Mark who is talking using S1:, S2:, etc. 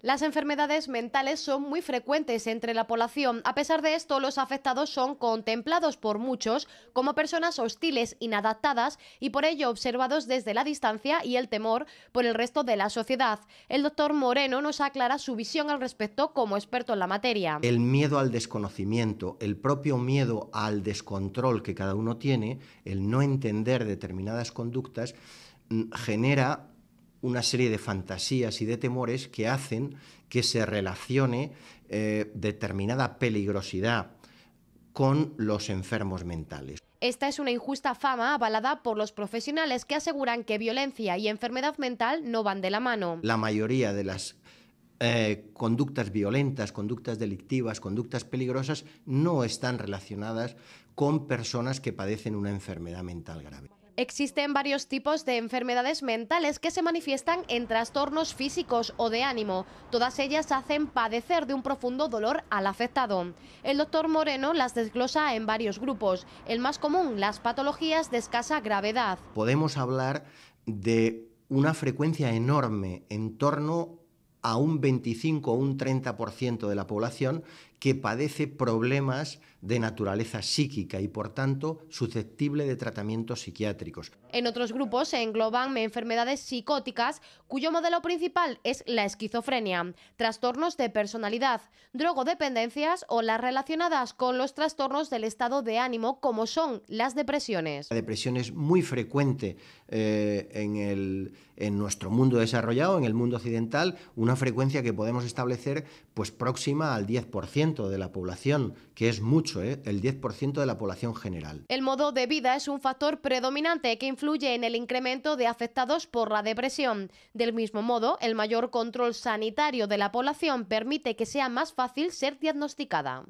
S1: Las enfermedades mentales son muy frecuentes entre la población. A pesar de esto, los afectados son contemplados por muchos como personas hostiles, inadaptadas y por ello observados desde la distancia y el temor por el resto de la sociedad. El doctor Moreno nos aclara su visión al respecto como experto en la materia.
S2: El miedo al desconocimiento, el propio miedo al descontrol que cada uno tiene, el no entender determinadas conductas, mm, genera una serie de fantasías y de temores que hacen que se relacione eh, determinada peligrosidad con los enfermos mentales.
S1: Esta es una injusta fama avalada por los profesionales que aseguran que violencia y enfermedad mental no van de la mano.
S2: La mayoría de las eh, conductas violentas, conductas delictivas, conductas peligrosas no están relacionadas con personas que padecen una enfermedad mental grave.
S1: Existen varios tipos de enfermedades mentales que se manifiestan en trastornos físicos o de ánimo. Todas ellas hacen padecer de un profundo dolor al afectado. El doctor Moreno las desglosa en varios grupos. El más común, las patologías de escasa gravedad.
S2: Podemos hablar de una frecuencia enorme en torno a un 25 o un 30% de la población que padece problemas de naturaleza psíquica y por tanto susceptible de tratamientos psiquiátricos.
S1: En otros grupos se engloban enfermedades psicóticas cuyo modelo principal es la esquizofrenia, trastornos de personalidad, drogodependencias o las relacionadas con los trastornos del estado de ánimo como son las depresiones.
S2: La depresión es muy frecuente eh, en, el, en nuestro mundo desarrollado, en el mundo occidental, una frecuencia que podemos establecer pues próxima al 10% de la población, que es mucho, ¿eh? el 10% de la población general.
S1: El modo de vida es un factor predominante que influye en el incremento de afectados por la depresión. Del mismo modo, el mayor control sanitario de la población permite que sea más fácil ser diagnosticada.